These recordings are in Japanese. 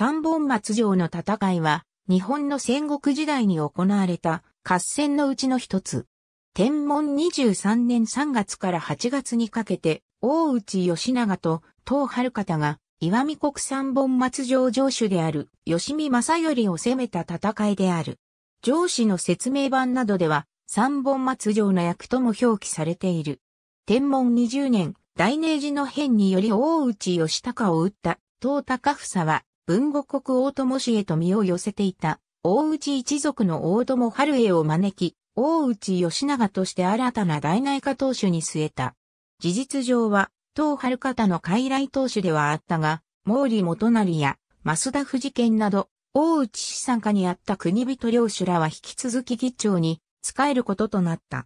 三本松城の戦いは、日本の戦国時代に行われた合戦のうちの一つ。天文23年3月から8月にかけて、大内義長と東春方が、岩見国三本松城城主である吉見正頼を攻めた戦いである。上司の説明版などでは、三本松城の役とも表記されている。天文20年、大明寺の変により大内義高を討った、東高房は、文後国大友氏へと身を寄せていた、大内一族の大友春江を招き、大内義長として新たな大内科当主に据えた。事実上は、当春方の傀儡当主ではあったが、毛利元成や増田富士県など、大内資産家にあった国人領主らは引き続き議長に仕えることとなった。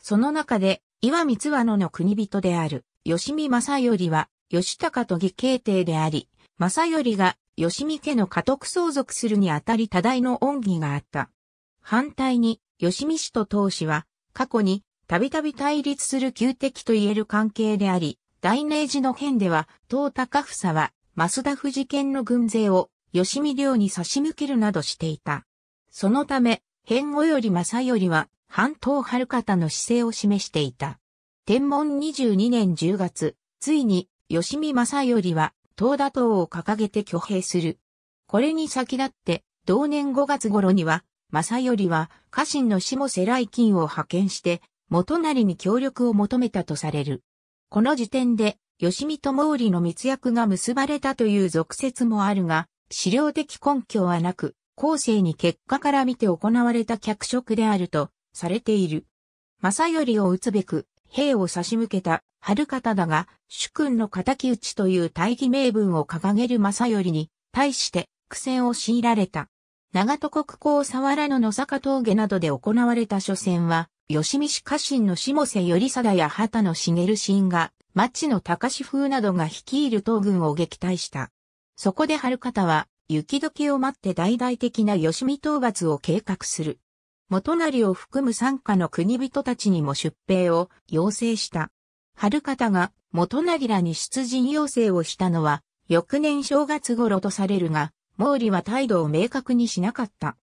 その中で、岩光和野の国人である、吉見正頼は、吉高と義慶帝であり、正頼が吉見家の家督相続するにあたり多大の恩義があった。反対に、吉見氏と当氏は、過去に、たびたび対立する旧敵と言える関係であり、大明寺の変では、東高房は、増田富士県の軍勢を、吉見領に差し向けるなどしていた。そのため、変後より正頼は、半島春方の姿勢を示していた。天文22年10月、ついに、吉見正頼は、東打党を掲げて挙兵する。これに先立って、同年5月頃には、正頼は家臣の下瀬来金を派遣して、元りに協力を求めたとされる。この時点で、吉見と毛利の密約が結ばれたという俗説もあるが、資料的根拠はなく、後世に結果から見て行われた脚色であるとされている。正頼を打つべく、兵を差し向けた春方だが、主君の仇討ちという大義名分を掲げる正頼に、対して苦戦を強いられた。長戸国交沢原の野坂峠などで行われた初戦は、吉見氏家臣の下瀬頼貞や畑の茂信が、町の高志風などが率いる東軍を撃退した。そこで春方は、雪解けを待って大々的な吉見討伐を計画する。元成を含む参加の国人たちにも出兵を要請した。春方が元成らに出陣要請をしたのは、翌年正月頃とされるが、毛利は態度を明確にしなかった。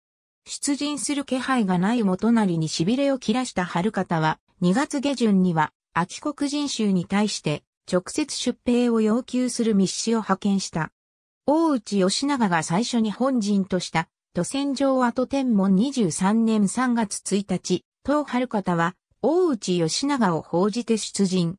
出陣する気配がない元成に痺れを切らした春方は、2月下旬には、秋国人衆に対して、直接出兵を要求する密使を派遣した。大内義長が最初に本陣とした、都戦場跡天文23年3月1日、当春方は、大内義長を報じて出陣。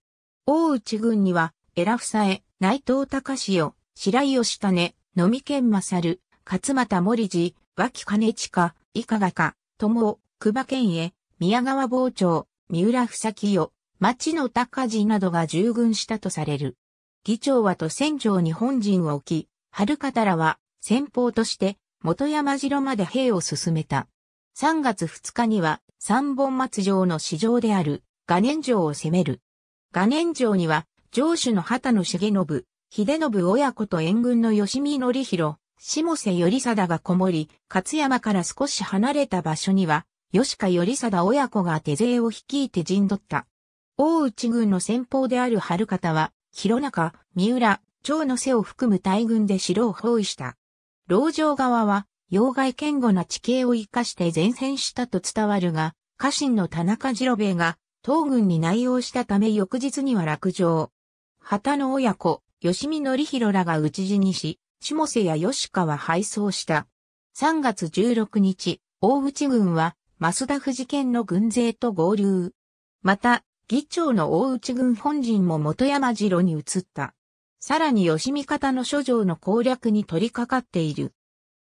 大内軍には、エラフサエ、内藤隆よ、白井義種、野見健勝、勝又森寺、脇金近、伊香賀か、友、久馬県へ、宮川傍聴、三浦房清、町の高寺などが従軍したとされる。議長はと船長に本陣を置き、春方らは先方として元山城まで兵を進めた。3月2日には三本松城の市場である、画年城を攻める。画年城には、城主の畑野重信、秀信親子と援軍の吉見則弘、下瀬頼貞がこもり、勝山から少し離れた場所には、吉川頼貞親子が手勢を率いて陣取った。大内軍の先方である春方は、広中、三浦、長の瀬を含む大軍で城を包囲した。牢城側は、要害堅固な地形を生かして前線したと伝わるが、家臣の田中次郎兵衛が東軍に内応したため翌日には落城。旗の親子、吉見則弘らが討ち死にし、下瀬や吉川敗走した。3月16日、大内軍は、増田富士県の軍勢と合流。また、議長の大内軍本陣も元山次郎に移った。さらに吉見方の諸城の攻略に取り掛かっている。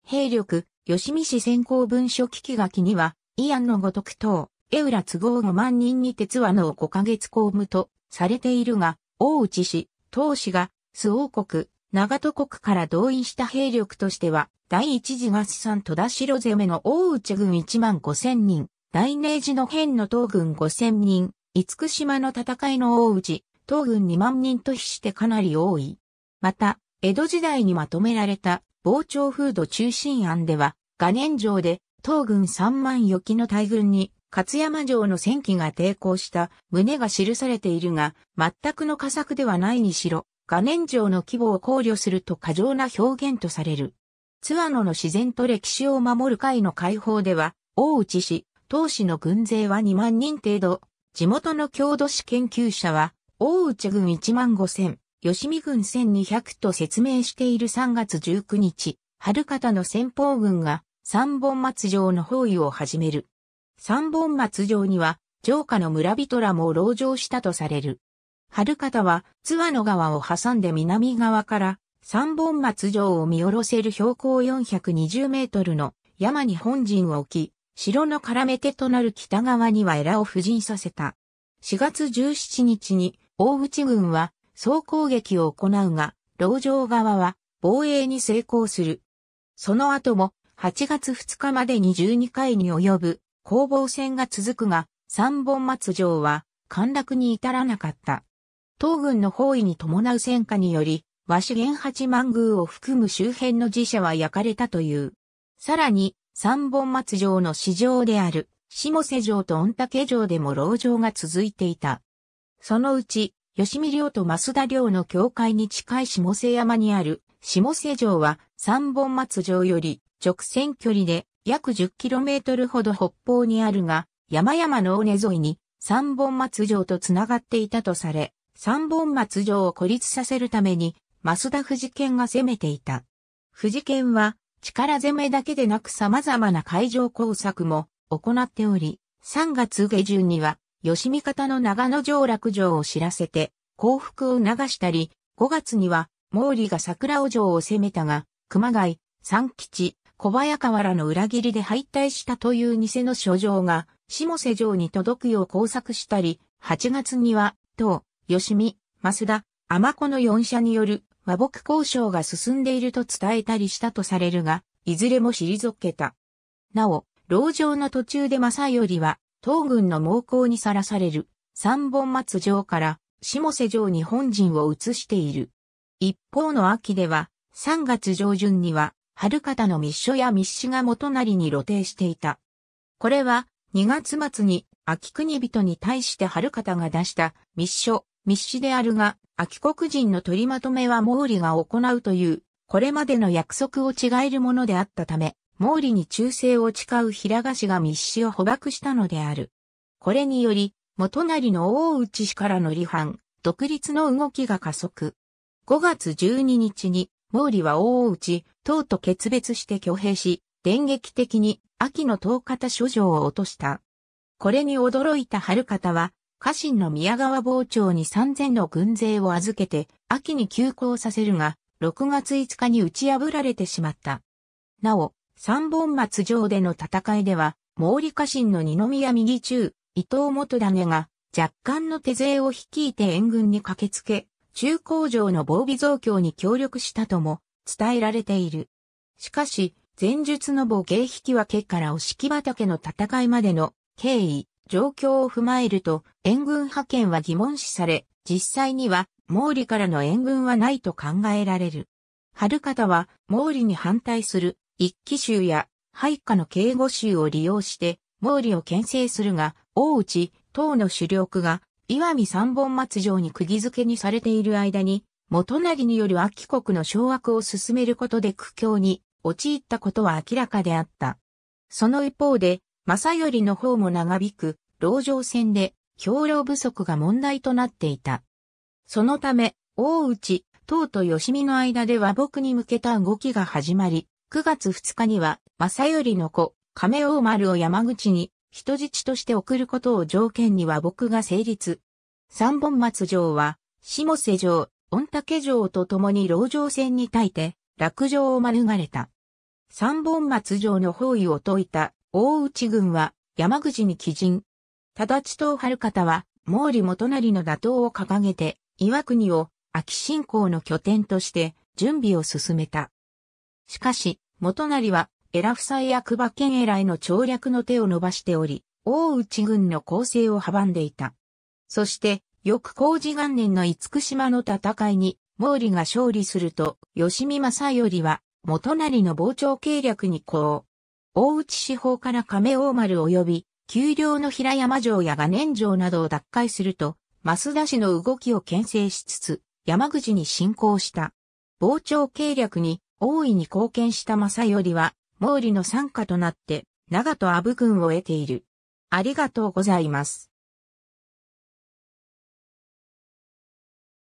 兵力、吉見市先行文書機き書きには、イアンのごとく等、エウラ都合5万人に鉄和の5ヶ月公務とされているが、大内氏、当氏が、須王国、長戸国から動員した兵力としては、第一次合算戸田城攻めの大内軍1万5千人、大明治の変の東軍5千人、五福島の戦いの大内、東軍2万人と比してかなり多い。また、江戸時代にまとめられた防潮風土中心案では、画年城で、東軍3万余機の大軍に、勝山城の戦機が抵抗した旨が記されているが、全くの仮作ではないにしろ、画年城の規模を考慮すると過剰な表現とされる。津和野の自然と歴史を守る会の解放では、大内氏、当市の軍勢は2万人程度、地元の郷土史研究者は、大内軍1万5千、吉見軍1200と説明している3月19日、春方の先方軍が三本松城の包囲を始める。三本松城には、城下の村人らも籠城したとされる。春方は、津和野川を挟んで南側から、三本松城を見下ろせる標高420メートルの山に本陣を置き、城の絡め手となる北側にはエラを布陣させた。4月17日に、大内軍は総攻撃を行うが、牢城側は防衛に成功する。その後も8月2日までに12回に及ぶ攻防戦が続くが、三本松城は陥落に至らなかった。東軍の包囲に伴う戦火により、和紙源八万宮を含む周辺の寺社は焼かれたという。さらに、三本松城の市場である、下瀬城と御嶽城でも牢城が続いていた。そのうち、吉見領と増田領の境界に近い下瀬山にある下瀬城は三本松城より直線距離で約 10km ほど北方にあるが、山々の尾根沿いに三本松城と繋がっていたとされ、三本松城を孤立させるために、増田富士県が攻めていた。富士県は力攻めだけでなく様々な海上工作も行っており、3月下旬には吉見方の長野城落城を知らせて、降伏を促したり、5月には、毛利が桜尾城を攻めたが、熊谷、三吉、小早川らの裏切りで敗退したという偽の書状が、下瀬城に届くよう工作したり、8月には、唐、吉見、増田、天子の四社による和睦交渉が進んでいると伝えたりしたとされるが、いずれも退けた。なお、牢城の途中で正頼は、東軍の猛攻にさらされる三本松城から下瀬城に本陣を移している。一方の秋では3月上旬には春方の密書や密使が元成に露呈していた。これは2月末に秋国人に対して春方が出した密書、密使であるが、秋国人の取りまとめは毛利が行うという、これまでの約束を違えるものであったため、毛利に忠誠を誓う平賀氏が密使を捕獲したのである。これにより、元成の大内氏からの離反、独立の動きが加速。5月12日に、毛利は大内、党と決別して挙兵し、電撃的に秋の東方諸城を落とした。これに驚いた春方は、家臣の宮川傍聴に3000の軍勢を預けて、秋に急行させるが、6月5日に打ち破られてしまった。なお、三本松城での戦いでは、毛利家臣の二宮右中、伊藤元種が若干の手勢を率いて援軍に駆けつけ、中工場の防備増強に協力したとも伝えられている。しかし、前述の母芸引き分けからお敷畑の戦いまでの経緯、状況を踏まえると、援軍派遣は疑問視され、実際には毛利からの援軍はないと考えられる。春方は毛利に反対する一騎衆や配下の警護衆を利用して毛利を牽制するが、大内、党の主力が岩見三本松城に釘付けにされている間に、元成による秋国の掌握を進めることで苦境に陥ったことは明らかであった。その一方で、正頼の方も長引く、牢城戦で、兵糧不足が問題となっていた。そのため、大内、党と吉見の間で和睦に向けた動きが始まり、9月2日には、正頼の子、亀王丸を山口に人質として送ることを条件には僕が成立。三本松城は、下瀬城、御嶽城と共に牢城戦に耐えて、落城を免れた。三本松城の包囲を解いた大内軍は山口に帰陣。忠地と春方は毛利元就の打倒を掲げて岩国を秋信仰の拠点として準備を進めた。しかし、元就は、エラ夫妻バケンエラへの調略の手を伸ばしており、大内軍の構成を阻んでいた。そして、翌工事元年の五福島の戦いに、毛利が勝利すると、吉見正頼は、元就の傍聴計略にこう、大内四方から亀大丸及び、丘陵の平山城や画年城などを奪回すると、増田氏の動きを牽制しつつ、山口に侵攻した。傍聴計略に、大いに貢献した正頼は、毛利の参加となって、長と阿部軍を得ている。ありがとうございます。